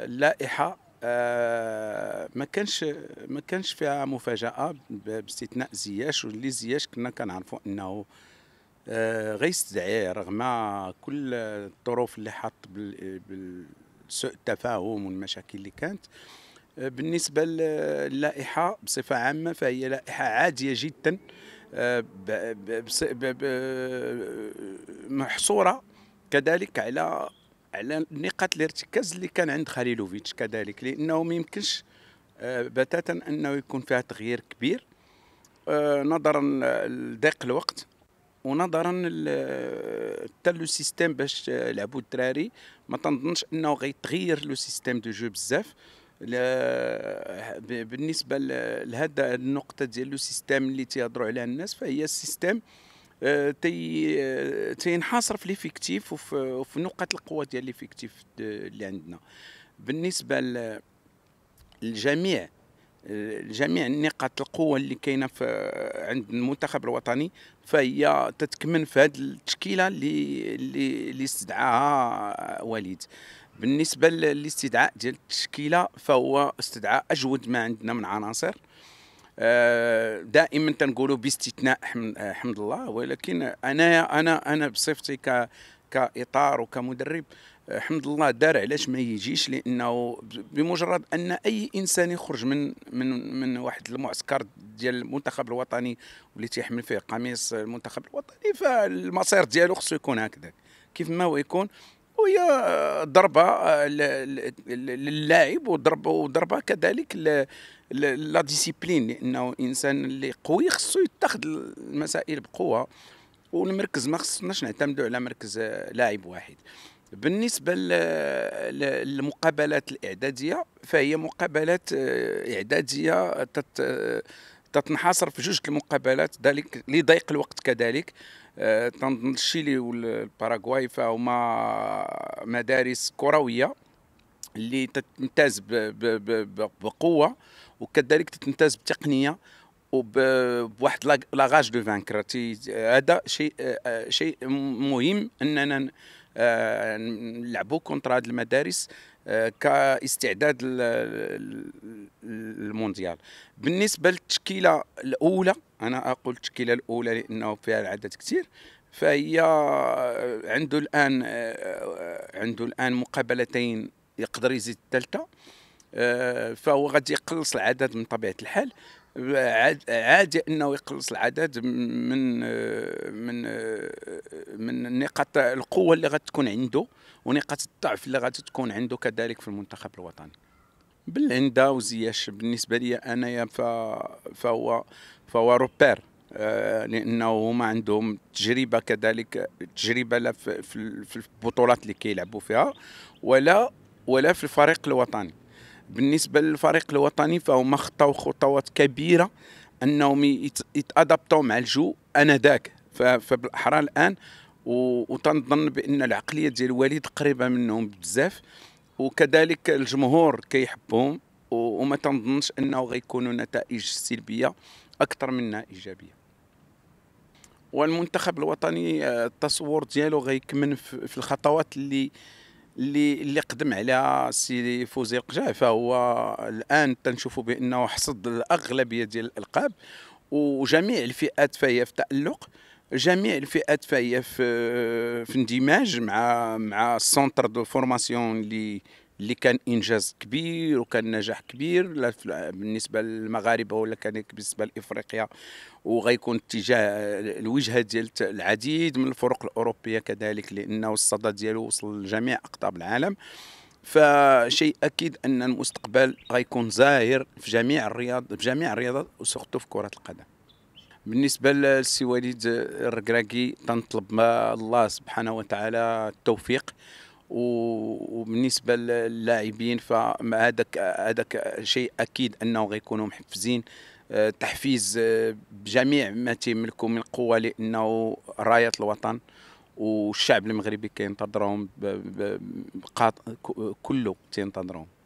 اللائحه آه، ما كانش ما كانش فيها مفاجاه باستثناء زياش واللي زياش كنا كنعرفوا انه آه، غيستدعي رغم كل الظروف اللي حط بالسوء التفاهم والمشاكل اللي كانت آه، بالنسبه للائحه بصفه عامه فهي لائحه عاديه جدا محصوره كذلك على على نقاط الارتكاز اللي كان عند خليلوفيتش كذلك لانه ما يمكنش آه، بتاتا انه يكون فيها تغيير كبير آه، نظرا لضيق الوقت ونظرا حتى لو سيستيم باش يلعبوا الدراري ما تنظنش انه غيتغير لو سيستيم دو جو بزاف بالنسبه لهذا النقطه ديال لو سيستيم اللي تيهضروا عليها الناس فهي السيستيم آه، تي آه، تينحصر في ليفيكتيف وفي نقط القوه ديال ليفيكتيف اللي عندنا بالنسبه للجميع جميع نقاط القوه اللي كاينه في عند المنتخب الوطني فهي تتكمن في هذه التشكيله اللي اللي استدعاها وليد بالنسبه للاستدعاء ديال التشكيله فهو استدعاء اجود ما عندنا من عناصر دائما تنقولوا باستثناء حمد الله ولكن انا انا انا بصفتي ك كاطار وكمدرب حمد الله دار علاش ما يجيش لانه بمجرد ان اي انسان يخرج من من من واحد المعسكر ديال المنتخب الوطني واللي تيحمل فيه قميص المنتخب الوطني فالمصير ديالو خصو يكون هكذا كيف ما هو يكون وهي ضربه آه، للاعب وضربه وضربه كذلك لا ديسيبلين لانه انسان اللي قوي خصو يتخذ المسائل بقوه والمركز ما خصناش نعتمدوا على مركز آه، لاعب واحد بالنسبه للمقابلات الاعداديه فهي مقابلات آه، اعداديه تت تتنحصر في جوج المقابلات ذلك لضيق الوقت كذلك آه، تنظن الشيلي والباراغواي فهما مدارس كرويه اللي تتمتاز بقوه وكذلك تتمتاز بتقنيه وبواحد لاغاج دو فانكر هذا شيء آه، آه، شيء مهم اننا نلعبوا كونتر هذه المدارس آه، كاستعداد للمونديال بالنسبه للتشكيله الاولى انا اقول التشكيله الاولى لانه فيها العدد كثير فهي آه، عنده الان آه، عنده الان مقابلتين يقدر يزيد الثالثه فهو غادي يقلص العدد من طبيعه الحال عادي انه يقلص العدد من من من نقاط القوه اللي غتكون عنده ونقاط الضعف اللي غتكون عنده كذلك في المنتخب الوطني بالعنده وزياش بالنسبه لي انايا فهو فهو روبير آه، لانه هما عندهم تجربه كذلك تجربه لا في البطولات اللي كيلعبوا فيها ولا ولا في الفريق الوطني بالنسبه للفريق الوطني فهم خطوا خطوات كبيره انهم يتادبطوا مع الجو انذاك فبالاحرى الان وتنظن بان العقليه ديال الوالد قريبه منهم بزاف وكذلك الجمهور كيحبهم وما تنظنش انه غيكونوا نتائج سلبيه اكثر منها ايجابيه والمنتخب الوطني آه، التصور ديالو غيكمن في الخطوات اللي اللي اللي قدم على السي فوزي القجاع فهو الان تنشوفوا بانه حصد الاغلبيه ديال الالقاب وجميع الفئات فهي في تالق جميع الفئات فهي في, في اندماج مع مع السونتر دو فورماسيون اللي اللي كان انجاز كبير وكان نجاح كبير بالنسبه للمغاربه ولا كان بالنسبه لافريقيا وغيكون اتجاه الوجهه ديال العديد من الفرق الاوروبيه كذلك لانه الصدى ديالو وصل لجميع اقطاب العالم فشيء اكيد ان المستقبل غيكون زاهر في جميع الرياض في جميع الرياضات وسورتو في كره القدم بالنسبه للسي وليد الركراكي تنطلب ما الله سبحانه وتعالى التوفيق وبالنسبه للاعبين فهذاك هذاك شيء اكيد انه غيكونوا محفزين آه، تحفيز بجميع آه، ما تيملكوا من قوه لانه رايه الوطن والشعب المغربي كينتظرهم كله تينتظرهم